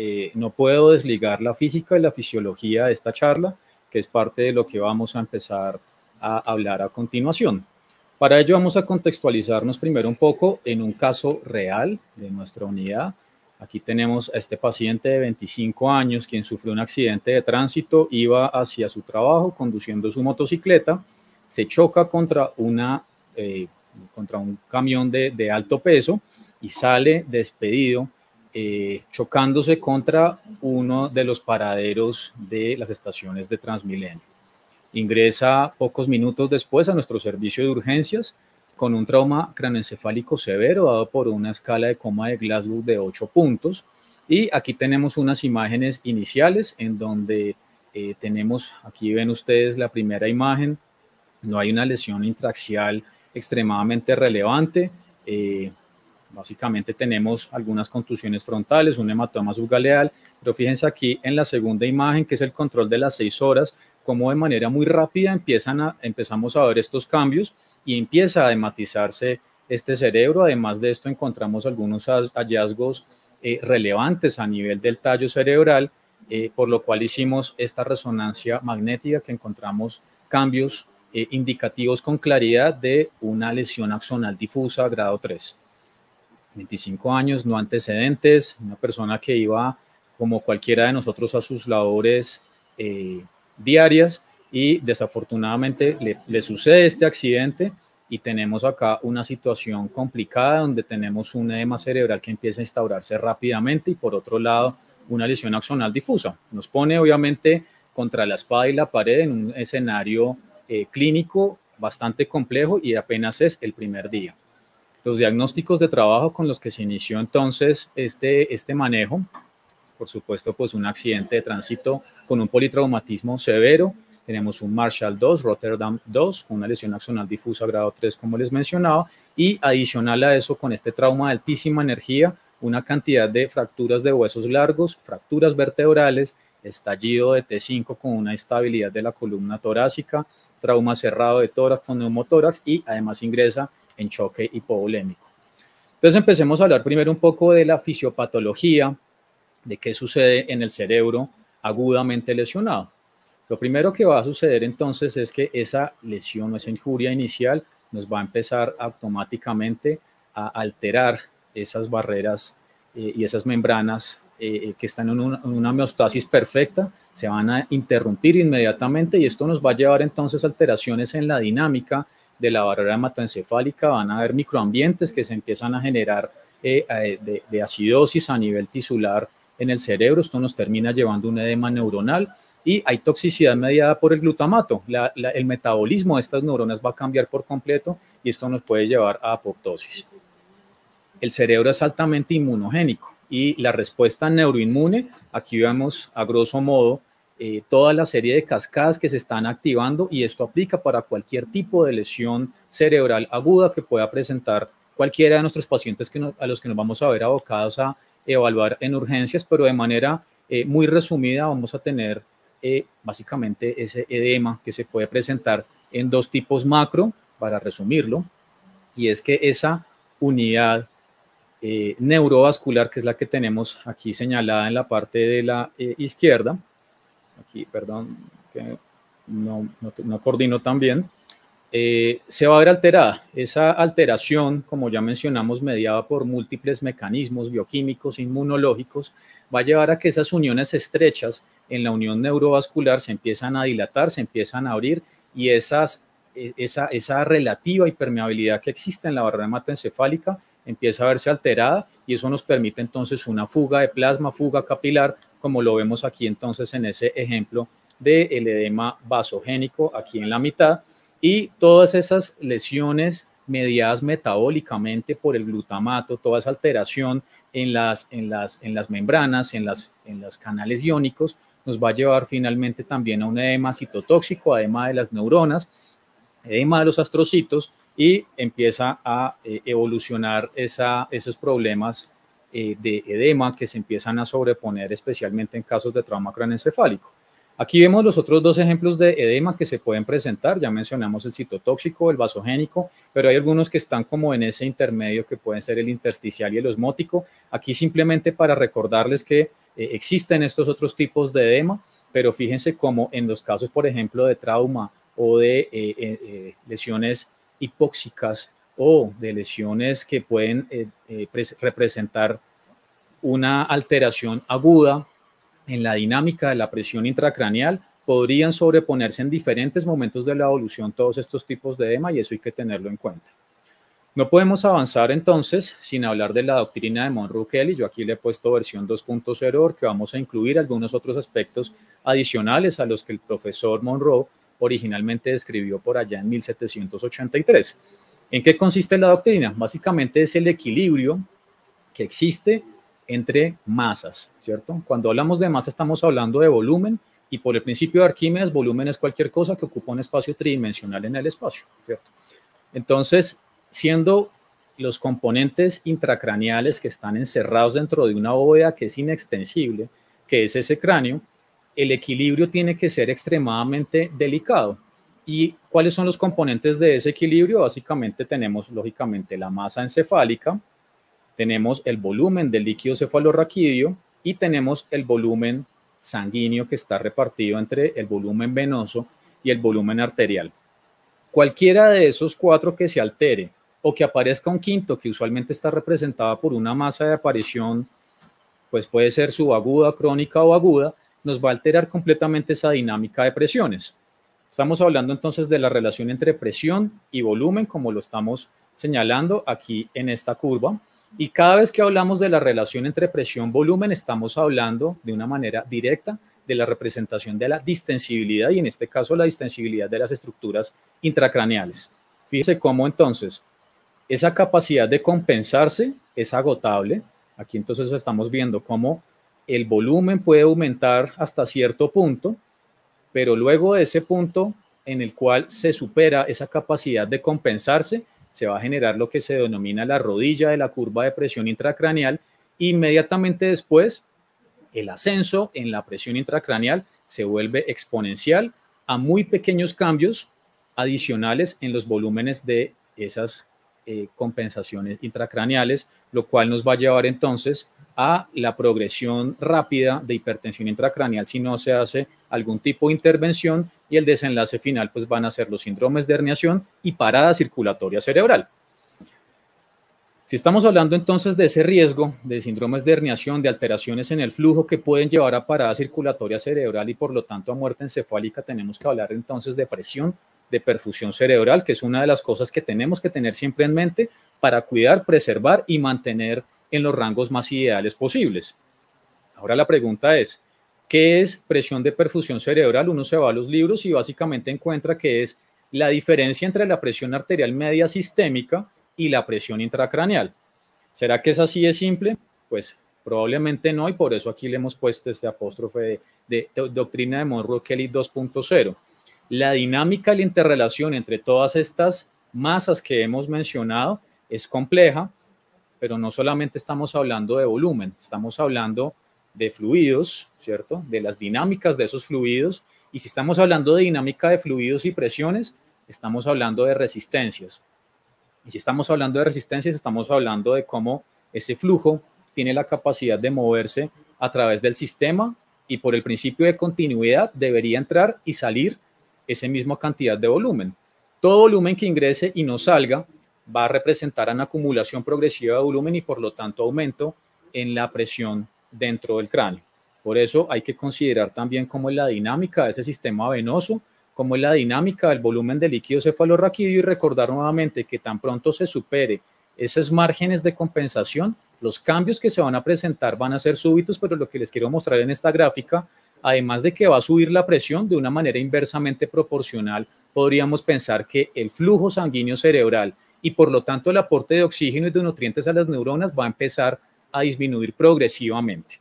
Eh, no puedo desligar la física y la fisiología de esta charla, que es parte de lo que vamos a empezar a hablar a continuación. Para ello vamos a contextualizarnos primero un poco en un caso real de nuestra unidad. Aquí tenemos a este paciente de 25 años quien sufrió un accidente de tránsito, iba hacia su trabajo conduciendo su motocicleta, se choca contra, una, eh, contra un camión de alto peso y sale despedido eh, chocándose contra uno de los paraderos de las estaciones de Transmilenio. Ingresa pocos minutos después a nuestro servicio de urgencias con un trauma craneoencefálico severo dado por una escala de coma de Glasgow de 8 puntos. Y aquí tenemos unas imágenes iniciales en donde eh, tenemos, aquí ven ustedes la primera imagen, no hay una lesión intraxial extremadamente relevante. Eh, Básicamente tenemos algunas contusiones frontales, un hematoma subgaleal, pero fíjense aquí en la segunda imagen, que es el control de las seis horas, cómo de manera muy rápida empiezan empezamos a ver estos cambios y empieza a hematizarse este cerebro. Además de esto, encontramos algunos hallazgos eh, relevantes a nivel del tallo cerebral, eh, por lo cual hicimos esta resonancia magnética que encontramos cambios eh, indicativos con claridad de una lesión axonal difusa grado 3. 25 años, no antecedentes, una persona que iba como cualquiera de nosotros a sus labores eh, diarias y desafortunadamente le, sucede este accidente y tenemos acá una situación complicada donde tenemos un edema cerebral que empieza a instaurarse rápidamente y por otro lado una lesión axonal difusa. Nos pone obviamente contra la espada y la pared en un escenario eh, clínico bastante complejo y apenas es el primer día los diagnósticos de trabajo con los que se inició entonces este, este manejo, por supuesto, pues un accidente de tránsito con un politraumatismo severo, tenemos un Marshall 2, Rotterdam 2, una lesión axonal difusa grado 3, como les mencionaba, y adicional a eso, con este trauma de altísima energía, una cantidad de fracturas de huesos largos, fracturas vertebrales, estallido de T5 con una estabilidad de la columna torácica, trauma cerrado de tórax con neumotórax y además ingresa en choque hipovolémico. Entonces empecemos a hablar primero un poco de la fisiopatología, de qué sucede en el cerebro agudamente lesionado. Lo primero que va a suceder entonces es que esa lesión o esa injuria inicial nos va a empezar automáticamente a alterar esas barreras eh, y esas membranas eh, eh, que están en una, en homeostasis perfecta, se van a interrumpir inmediatamente y esto nos va a llevar entonces a alteraciones en la dinámica de la barrera hematoencefálica, van a haber microambientes que se empiezan a generar eh, eh, de, acidosis a nivel tisular en el cerebro, esto nos termina llevando un edema neuronal y hay toxicidad mediada por el glutamato, el metabolismo de estas neuronas va a cambiar por completo y esto nos puede llevar a apoptosis. El cerebro es altamente inmunogénico y la respuesta neuroinmune, aquí vemos a grosso modo eh, toda la serie de cascadas que se están activando y esto aplica para cualquier tipo de lesión cerebral aguda que pueda presentar cualquiera de nuestros pacientes que a los que nos vamos a ver abocados a evaluar en urgencias, pero de manera eh, muy resumida vamos a tener eh, básicamente ese edema que se puede presentar en dos tipos macro, para resumirlo, y es que esa unidad neurovascular, que es la que tenemos aquí señalada en la parte de la izquierda, aquí, perdón, que no, no, coordino tan bien, eh, se va a ver alterada. Esa alteración, como ya mencionamos, mediada por múltiples mecanismos bioquímicos, inmunológicos, va a llevar a que esas uniones estrechas en la unión neurovascular se empiezan a dilatar, se empiezan a abrir y esas, e, esa, esa relativa hipermeabilidad que existe en la barrera hematoencefálica empieza a verse alterada y eso nos permite entonces una fuga de plasma, fuga capilar como lo vemos aquí entonces en ese ejemplo del de edema vasogénico aquí en la mitad. Y todas esas lesiones mediadas metabólicamente por el glutamato, toda esa alteración en las, en las, en las membranas, en, las, en los canales iónicos, nos va a llevar finalmente también a un edema citotóxico, además de las neuronas, edema de los astrocitos y empieza a eh, evolucionar esa, esos problemas eh, de edema que se empiezan a sobreponer especialmente en casos de trauma craneoencefálico. Aquí vemos los otros dos ejemplos de edema que se pueden presentar. Ya mencionamos el citotóxico, el vasogénico, pero hay algunos que están como en ese intermedio que pueden ser el intersticial y el osmótico. Aquí simplemente para recordarles que eh, existen estos otros tipos de edema, pero fíjense cómo en los casos, por ejemplo, de trauma o de eh, lesiones hipóxicas o de lesiones que pueden eh, eh, representar una alteración aguda en la dinámica de la presión intracraneal, podrían sobreponerse en diferentes momentos de la evolución todos estos tipos de edema y eso hay que tenerlo en cuenta. No podemos avanzar entonces sin hablar de la doctrina de Monroe Kelly. Yo aquí le he puesto versión 2.0 porque vamos a incluir algunos otros aspectos adicionales a los que el profesor Monroe originalmente describió por allá en 1783. ¿En qué consiste la doctrina? Básicamente es el equilibrio que existe entre masas, ¿cierto? Cuando hablamos de masa estamos hablando de volumen y por el principio de Arquímedes, volumen es cualquier cosa que ocupa un espacio tridimensional en el espacio, ¿cierto? Entonces, siendo los componentes intracraneales que están encerrados dentro de una bóveda que es inextensible, que es ese cráneo, el equilibrio tiene que ser extremadamente delicado. ¿Y cuáles son los componentes de ese equilibrio? Básicamente tenemos, lógicamente, la masa encefálica, tenemos el volumen del líquido cefalorraquídeo y tenemos el volumen sanguíneo que está repartido entre el volumen venoso y el volumen arterial. Cualquiera de esos cuatro que se altere o que aparezca un quinto que usualmente está representada por una masa de aparición, pues puede ser subaguda, crónica o aguda, nos va a alterar completamente esa dinámica de presiones. Estamos hablando entonces de la relación entre presión y volumen, como lo estamos señalando aquí en esta curva. Y cada vez que hablamos de la relación entre presión-volumen, estamos hablando de una manera directa de la representación de la distensibilidad y en este caso la distensibilidad de las estructuras intracraneales. Fíjense cómo entonces esa capacidad de compensarse es agotable. Aquí entonces estamos viendo cómo el volumen puede aumentar hasta cierto punto, pero luego de ese punto en el cual se supera esa capacidad de compensarse, se va a generar lo que se denomina la rodilla de la curva de presión intracraneal. Inmediatamente después, el ascenso en la presión intracraneal se vuelve exponencial a muy pequeños cambios adicionales en los volúmenes de esas eh, compensaciones intracraneales, lo cual nos va a llevar entonces a la progresión rápida de hipertensión intracraneal si no se hace algún tipo de intervención y el desenlace final pues van a ser los síndromes de herniación y parada circulatoria cerebral. Si estamos hablando entonces de ese riesgo de síndromes de herniación, de alteraciones en el flujo que pueden llevar a parada circulatoria cerebral y por lo tanto a muerte encefálica, tenemos que hablar entonces de presión de perfusión cerebral, que es una de las cosas que tenemos que tener siempre en mente para cuidar, preservar y mantener en los rangos más ideales posibles. Ahora la pregunta es, ¿qué es presión de perfusión cerebral? Uno se va a los libros y básicamente encuentra que es la diferencia entre la presión arterial media sistémica y la presión intracraneal. ¿Será que es así de simple? Pues probablemente no y por eso aquí le hemos puesto este apóstrofe de, doctrina de Monroe-Kelly 2.0. La dinámica y la interrelación entre todas estas masas que hemos mencionado es compleja pero no solamente estamos hablando de volumen, estamos hablando de fluidos, ¿cierto? De las dinámicas de esos fluidos. Y si estamos hablando de dinámica de fluidos y presiones, estamos hablando de resistencias. Y si estamos hablando de resistencias, estamos hablando de cómo ese flujo tiene la capacidad de moverse a través del sistema y por el principio de continuidad debería entrar y salir esa misma cantidad de volumen. Todo volumen que ingrese y no salga va a representar una acumulación progresiva de volumen y por lo tanto aumento en la presión dentro del cráneo. Por eso hay que considerar también cómo es la dinámica de ese sistema venoso, cómo es la dinámica del volumen de líquido cefalorraquídeo y recordar nuevamente que tan pronto se supere esos márgenes de compensación, los cambios que se van a presentar van a ser súbitos, pero lo que les quiero mostrar en esta gráfica, además de que va a subir la presión de una manera inversamente proporcional, podríamos pensar que el flujo sanguíneo cerebral y por lo tanto el aporte de oxígeno y de nutrientes a las neuronas va a empezar a disminuir progresivamente.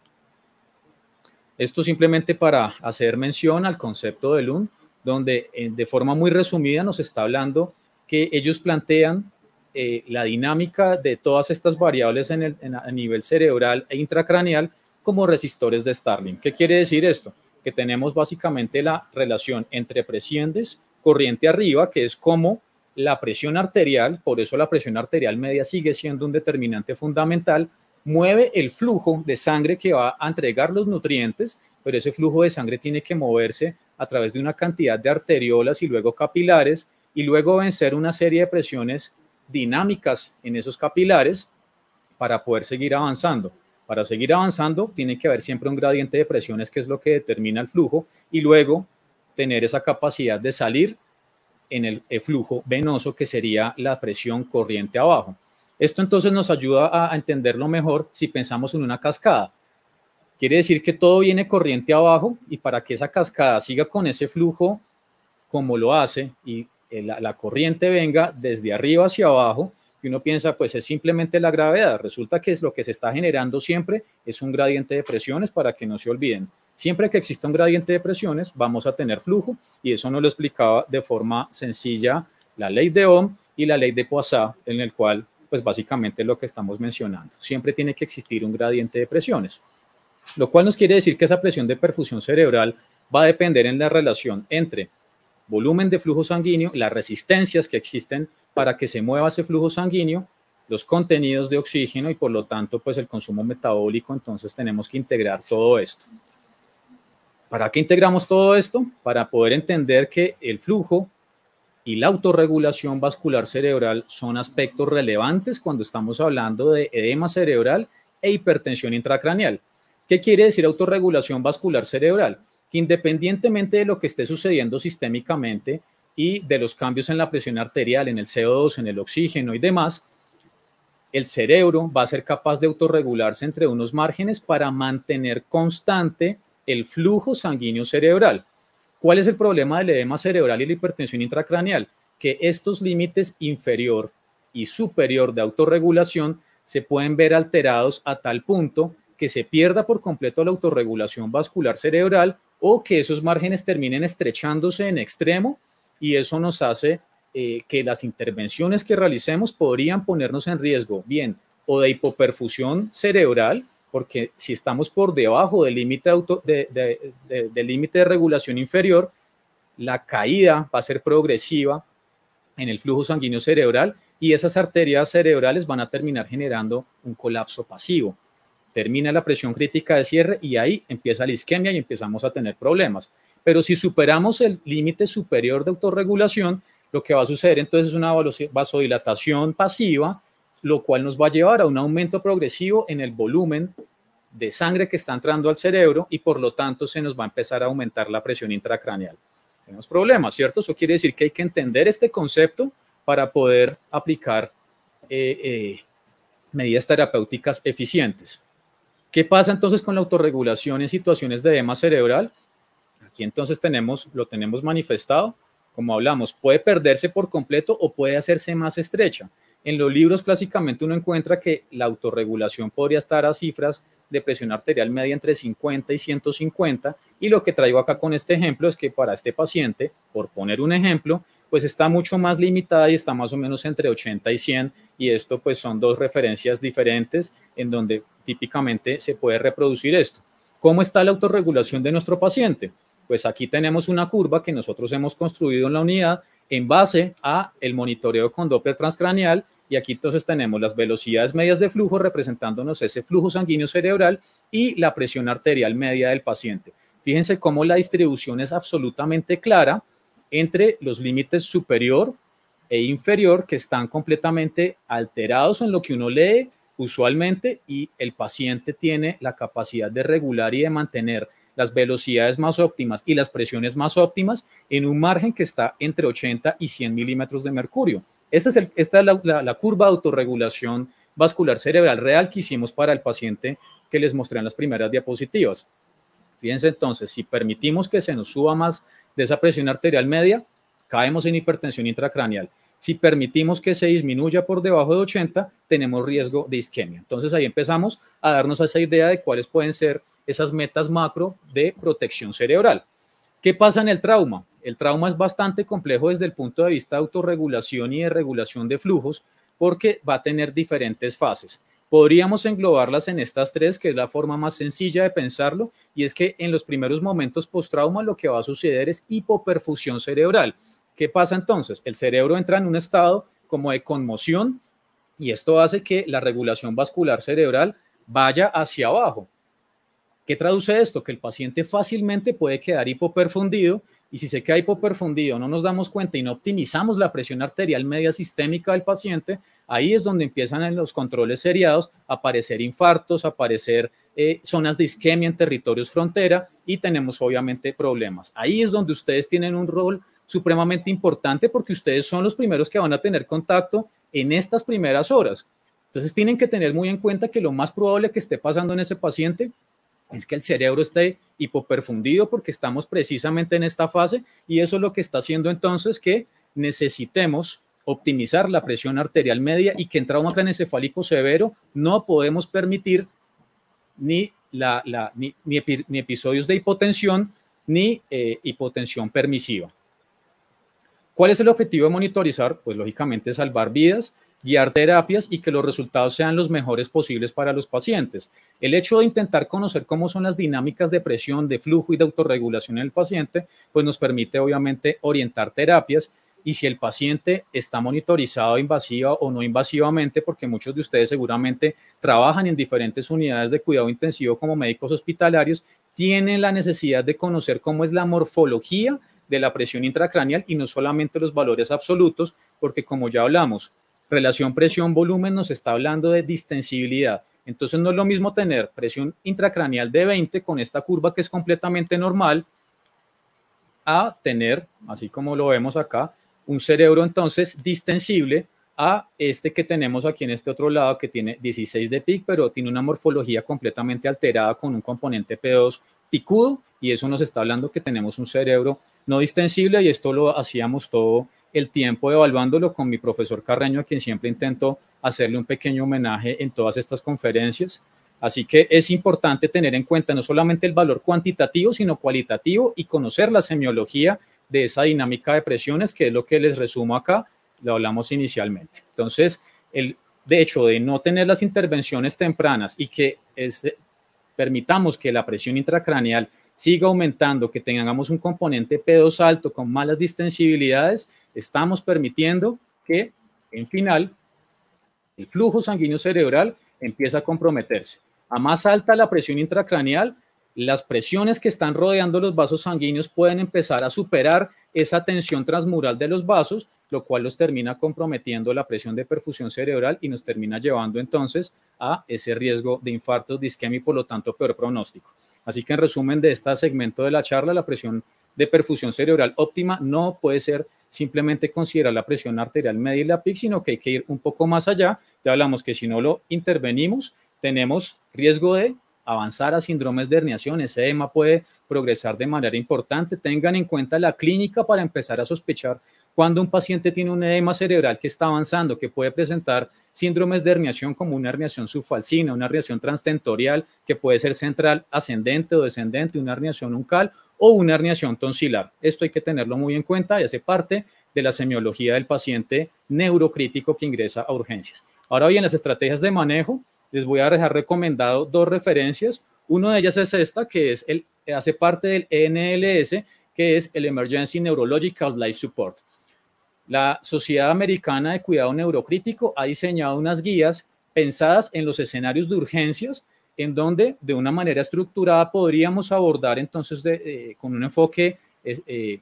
Esto simplemente para hacer mención al concepto de Lund, donde eh, de forma muy resumida nos está hablando que ellos plantean eh, la dinámica de todas estas variables en el, a nivel cerebral e intracraneal como resistores de Starling. ¿Qué quiere decir esto? Que tenemos básicamente la relación entre presiendes, corriente arriba, que es como la presión arterial, por eso la presión arterial media sigue siendo un determinante fundamental, mueve el flujo de sangre que va a entregar los nutrientes, pero ese flujo de sangre tiene que moverse a través de una cantidad de arteriolas y luego capilares y luego vencer una serie de presiones dinámicas en esos capilares para poder seguir avanzando. Para seguir avanzando tiene que haber siempre un gradiente de presiones que es lo que determina el flujo y luego tener esa capacidad de salir en el eh, flujo venoso, que sería la presión corriente abajo. Esto entonces nos ayuda a entenderlo mejor si pensamos en una cascada. Quiere decir que todo viene corriente abajo y para que esa cascada siga con ese flujo como lo hace y eh, la, la corriente venga desde arriba hacia abajo, que uno piensa, pues es simplemente la gravedad. Resulta que es lo que se está generando siempre es un gradiente de presiones para que no se olviden. Siempre que exista un gradiente de presiones, vamos a tener flujo y eso nos lo explicaba de forma sencilla la ley de Ohm y la ley de Poisson, en el cual, pues básicamente lo que estamos mencionando. Siempre tiene que existir un gradiente de presiones, lo cual nos quiere decir que esa presión de perfusión cerebral va a depender en la relación entre volumen de flujo sanguíneo, las resistencias que existen para que se mueva ese flujo sanguíneo, los contenidos de oxígeno y por lo tanto pues el consumo metabólico, entonces tenemos que integrar todo esto. ¿Para qué integramos todo esto? Para poder entender que el flujo y la autorregulación vascular cerebral son aspectos relevantes cuando estamos hablando de edema cerebral e hipertensión intracraneal. ¿Qué quiere decir autorregulación vascular cerebral? que independientemente de lo que esté sucediendo sistémicamente y de los cambios en la presión arterial, en el CO2, en el oxígeno y demás, el cerebro va a ser capaz de autorregularse entre unos márgenes para mantener constante el flujo sanguíneo cerebral. ¿Cuál es el problema del edema cerebral y la hipertensión intracraneal? Que estos límites inferior y superior de autorregulación se pueden ver alterados a tal punto que se pierda por completo la autorregulación vascular cerebral o que esos márgenes terminen estrechándose en extremo y eso nos hace eh, que las intervenciones que realicemos podrían ponernos en riesgo, bien, o de hipoperfusión cerebral, porque si estamos por debajo del límite de, de, de regulación inferior, la caída va a ser progresiva en el flujo sanguíneo cerebral y esas arterias cerebrales van a terminar generando un colapso pasivo termina la presión crítica de cierre y ahí empieza la isquemia y empezamos a tener problemas. Pero si superamos el límite superior de autorregulación, lo que va a suceder entonces es una vasodilatación pasiva, lo cual nos va a llevar a un aumento progresivo en el volumen de sangre que está entrando al cerebro y por lo tanto se nos va a empezar a aumentar la presión intracraneal. Tenemos problemas, ¿cierto? Eso quiere decir que hay que entender este concepto para poder aplicar eh, eh, medidas terapéuticas eficientes. ¿Qué pasa entonces con la autorregulación en situaciones de edema cerebral? Aquí entonces tenemos, lo tenemos manifestado, como hablamos, puede perderse por completo o puede hacerse más estrecha. En los libros clásicamente uno encuentra que la autorregulación podría estar a cifras de presión arterial media entre 50 y 150 y lo que traigo acá con este ejemplo es que para este paciente, por poner un ejemplo, pues está mucho más limitada y está más o menos entre 80 y 100 y esto pues son dos referencias diferentes en donde típicamente se puede reproducir esto. ¿Cómo está la autorregulación de nuestro paciente? Pues aquí tenemos una curva que nosotros hemos construido en la unidad en base a el monitoreo con Doppler transcraneal y aquí entonces tenemos las velocidades medias de flujo representándonos ese flujo sanguíneo cerebral y la presión arterial media del paciente. Fíjense cómo la distribución es absolutamente clara entre los límites superior e inferior que están completamente alterados en lo que uno lee usualmente y el paciente tiene la capacidad de regular y de mantener las velocidades más óptimas y las presiones más óptimas en un margen que está entre 80 y 100 milímetros de mercurio. Esta es, esta la, la, curva de autorregulación vascular cerebral real que hicimos para el paciente que les mostré en las primeras diapositivas. Fíjense entonces, si permitimos que se nos suba más de esa presión arterial media, caemos en hipertensión intracraneal. Si permitimos que se disminuya por debajo de 80, tenemos riesgo de isquemia. Entonces ahí empezamos a darnos esa idea de cuáles pueden ser esas metas macro de protección cerebral. ¿Qué pasa en el trauma? El trauma es bastante complejo desde el punto de vista de autorregulación y de regulación de flujos porque va a tener diferentes fases. Podríamos englobarlas en estas tres, que es la forma más sencilla de pensarlo, y es que en los primeros momentos post-trauma lo que va a suceder es hipoperfusión cerebral. ¿Qué pasa entonces? El cerebro entra en un estado como de conmoción y esto hace que la regulación vascular cerebral vaya hacia abajo. ¿Qué traduce esto? Que el paciente fácilmente puede quedar hipoperfundido y si se queda hipoperfundido, no nos damos cuenta y no optimizamos la presión arterial media sistémica del paciente, ahí es donde empiezan en los controles seriados a aparecer infartos, a aparecer eh, zonas de isquemia en territorios frontera y tenemos obviamente problemas. Ahí es donde ustedes tienen un rol supremamente importante porque ustedes son los primeros que van a tener contacto en estas primeras horas. Entonces tienen que tener muy en cuenta que lo más probable que esté pasando en ese paciente es que el cerebro esté hipoperfundido porque estamos precisamente en esta fase y eso es lo que está haciendo entonces que necesitemos optimizar la presión arterial media y que en trauma craneocefálico severo no podemos permitir ni, episodios de hipotensión ni eh, hipotensión permisiva. ¿Cuál es el objetivo de monitorizar? Pues lógicamente salvar vidas guiar terapias y que los resultados sean los mejores posibles para los pacientes. El hecho de intentar conocer cómo son las dinámicas de presión, de flujo y de autorregulación en el paciente, pues nos permite obviamente orientar terapias y si el paciente está monitorizado invasiva o no invasivamente, porque muchos de ustedes seguramente trabajan en diferentes unidades de cuidado intensivo como médicos hospitalarios, tienen la necesidad de conocer cómo es la morfología de la presión intracraneal y no solamente los valores absolutos, porque como ya hablamos, Relación presión-volumen nos está hablando de distensibilidad. Entonces no es lo mismo tener presión intracraneal de 20 con esta curva que es completamente normal a tener, así como lo vemos acá, un cerebro entonces distensible a este que tenemos aquí en este otro lado que tiene 16 de pic, pero tiene una morfología completamente alterada con un componente P2 picudo y eso nos está hablando que tenemos un cerebro no distensible y esto lo hacíamos todo el tiempo evaluándolo con mi profesor Carreño, a quien siempre intento hacerle un pequeño homenaje en todas estas conferencias. Así que es importante tener en cuenta no solamente el valor cuantitativo, sino cualitativo y conocer la semiología de esa dinámica de presiones, que es lo que les resumo acá, lo hablamos inicialmente. Entonces, el de hecho de no tener las intervenciones tempranas y que permitamos que la presión intracraneal siga aumentando, que tengamos un componente p alto con malas distensibilidades, estamos permitiendo que en final el flujo sanguíneo cerebral empieza a comprometerse. A más alta la presión intracraneal, las presiones que están rodeando los vasos sanguíneos pueden empezar a superar esa tensión transmural de los vasos, lo cual los termina comprometiendo la presión de perfusión cerebral y nos termina llevando entonces a ese riesgo de infartos, de por lo tanto peor pronóstico. Así que en resumen de este segmento de la charla, la presión de perfusión cerebral óptima no puede ser simplemente considerar la presión arterial media y la PIC, sino que hay que ir un poco más allá. Ya hablamos que si no lo intervenimos, tenemos riesgo de avanzar a síndromes de herniación, ese edema puede progresar de manera importante. Tengan en cuenta la clínica para empezar a sospechar cuando un paciente tiene un edema cerebral que está avanzando, que puede presentar síndromes de herniación como una herniación subfalcina, una herniación transtentorial que puede ser central, ascendente o descendente, una herniación uncal o una herniación tonsilar. Esto hay que tenerlo muy en cuenta y hace parte de la semiología del paciente neurocrítico que ingresa a urgencias. Ahora bien, las estrategias de manejo, les voy a dejar recomendado dos referencias. Una de ellas es esta, que es el, hace parte del ENLS, que es el Emergency Neurological Life Support. La Sociedad Americana de Cuidado Neurocrítico ha diseñado unas guías pensadas en los escenarios de urgencias, en donde de una manera estructurada podríamos abordar entonces eh, con un enfoque eh,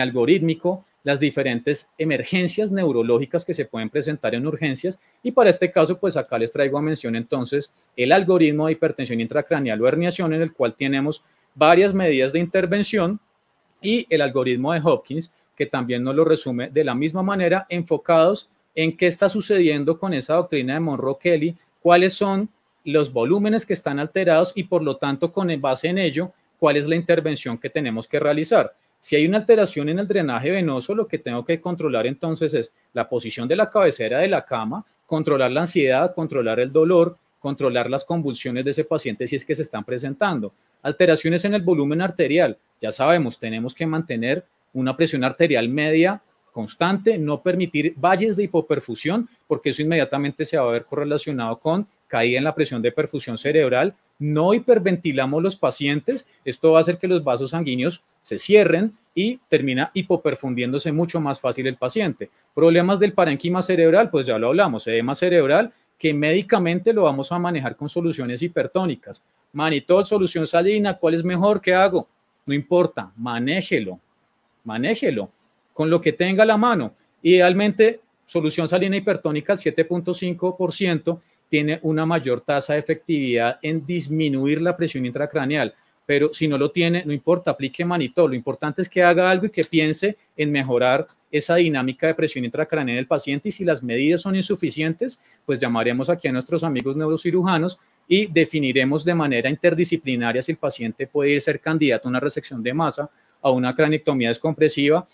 algorítmico las diferentes emergencias neurológicas que se pueden presentar en urgencias. Y para este caso, pues acá les traigo a mención entonces el algoritmo de hipertensión intracraneal o herniación, en el cual tenemos varias medidas de intervención y el algoritmo de Hopkins, que también nos lo resume de la misma manera, enfocados en qué está sucediendo con esa doctrina de Monroe Kelly, cuáles son los volúmenes que están alterados y por lo tanto con base en ello, cuál es la intervención que tenemos que realizar. Si hay una alteración en el drenaje venoso, lo que tengo que controlar entonces es la posición de la cabecera de la cama, controlar la ansiedad, controlar el dolor, controlar las convulsiones de ese paciente si es que se están presentando. Alteraciones en el volumen arterial, ya sabemos, tenemos que mantener una presión arterial media constante, no permitir valles de hipoperfusión, porque eso inmediatamente se va a ver correlacionado con caída en la presión de perfusión cerebral no hiperventilamos los pacientes, esto va a hacer que los vasos sanguíneos se cierren y termina hipoperfundiéndose mucho más fácil el paciente. Problemas del parenquima cerebral, pues ya lo hablamos, edema cerebral, que médicamente lo vamos a manejar con soluciones hipertónicas. Manitol, solución salina, ¿cuál es mejor? ¿Qué hago? No importa, manéjelo, manéjelo con lo que tenga la mano. Idealmente, solución salina hipertónica al 7.5% tiene una mayor tasa de efectividad en disminuir la presión intracraneal. Pero si no lo tiene, no importa, aplique manito. Lo importante es que haga algo y que piense en mejorar esa dinámica de presión intracraneal el paciente y si las medidas son insuficientes, pues llamaremos aquí a nuestros amigos neurocirujanos y definiremos de manera interdisciplinaria si el paciente puede ser candidato a una resección de masa, a una cranectomía descompresiva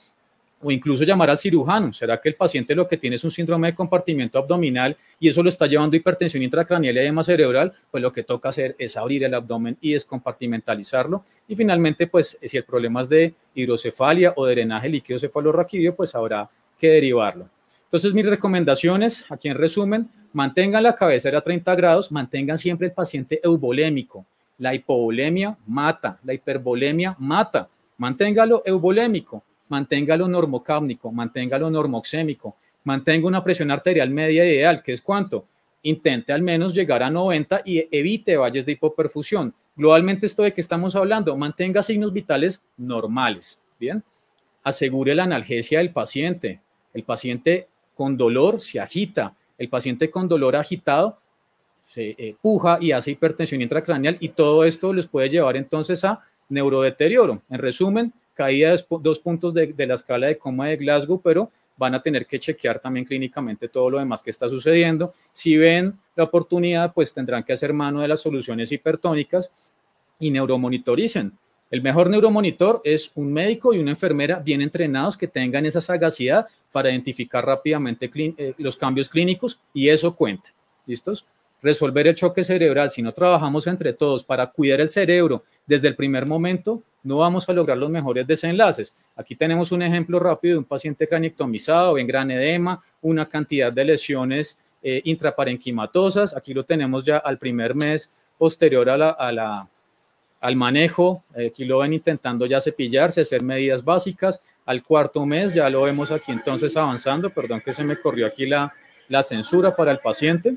o incluso llamar al cirujano. ¿Será que el paciente lo que tiene es un síndrome de compartimiento abdominal y eso lo está llevando a hipertensión intracraneal y edema cerebral? Pues lo que toca hacer es abrir el abdomen y descompartimentalizarlo. Y finalmente, pues si el problema es de hidrocefalia o de drenaje líquido cefalorraquídeo, pues habrá que derivarlo. Entonces, mis recomendaciones, aquí en resumen, mantengan la cabecera a 30 grados, mantengan siempre el paciente eubolémico. La hipovolemia mata, la hiperbolemia mata. Manténgalo eubolémico manténgalo normocámnico, manténgalo normoxémico, mantenga una presión arterial media ideal, que es cuánto. Intente al menos llegar a 90 y evite valles de hipoperfusión. Globalmente esto de que estamos hablando, mantenga signos vitales normales, ¿bien? Asegure la analgesia del paciente. El paciente con dolor se agita, el paciente con dolor agitado se eh, puja y hace hipertensión intracraneal y todo esto les puede llevar entonces a neurodeterioro. En resumen, caída de dos puntos de, la escala de coma de Glasgow, pero van a tener que chequear también clínicamente todo lo demás que está sucediendo. Si ven la oportunidad, pues tendrán que hacer mano de las soluciones hipertónicas y neuromonitoricen. El mejor neuromonitor es un médico y una enfermera bien entrenados que tengan esa sagacidad para identificar rápidamente eh, los cambios clínicos y eso cuenta. ¿Listos? Resolver el choque cerebral. Si no trabajamos entre todos para cuidar el cerebro desde el primer momento, no vamos a lograr los mejores desenlaces. Aquí tenemos un ejemplo rápido de un paciente craniectomizado en gran edema, una cantidad de lesiones eh, intraparenquimatosas. Aquí lo tenemos ya al primer mes posterior a la, al manejo. Aquí lo ven intentando ya cepillarse, hacer medidas básicas. Al cuarto mes ya lo vemos aquí entonces avanzando. Perdón que se me corrió aquí la, la censura para el paciente,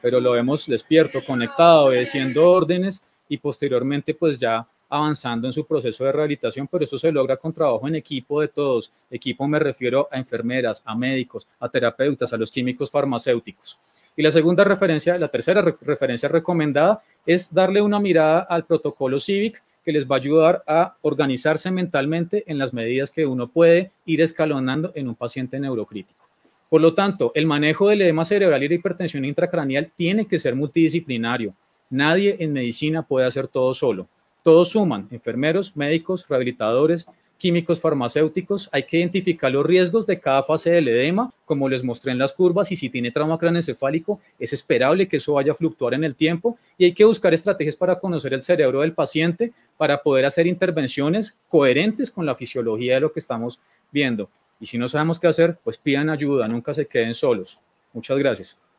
pero lo vemos despierto, conectado, obedeciendo órdenes y posteriormente pues ya avanzando en su proceso de rehabilitación, pero eso se logra con trabajo en equipo de todos. Equipo me refiero a enfermeras, a médicos, a terapeutas, a los químicos farmacéuticos. Y la segunda referencia, la tercera referencia recomendada es darle una mirada al protocolo CIVIC que les va a ayudar a organizarse mentalmente en las medidas que uno puede ir escalonando en un paciente neurocrítico. Por lo tanto, el manejo del edema cerebral y la hipertensión intracraneal tiene que ser multidisciplinario. Nadie en medicina puede hacer todo solo. Todos suman, enfermeros, médicos, rehabilitadores, químicos farmacéuticos, hay que identificar los riesgos de cada fase del edema, como les mostré en las curvas, y si tiene trauma craneoencefálico, es esperable que eso vaya a fluctuar en el tiempo, y hay que buscar estrategias para conocer el cerebro del paciente, para poder hacer intervenciones coherentes con la fisiología de lo que estamos viendo. Y si no sabemos qué hacer, pues pidan ayuda, nunca se queden solos. Muchas gracias.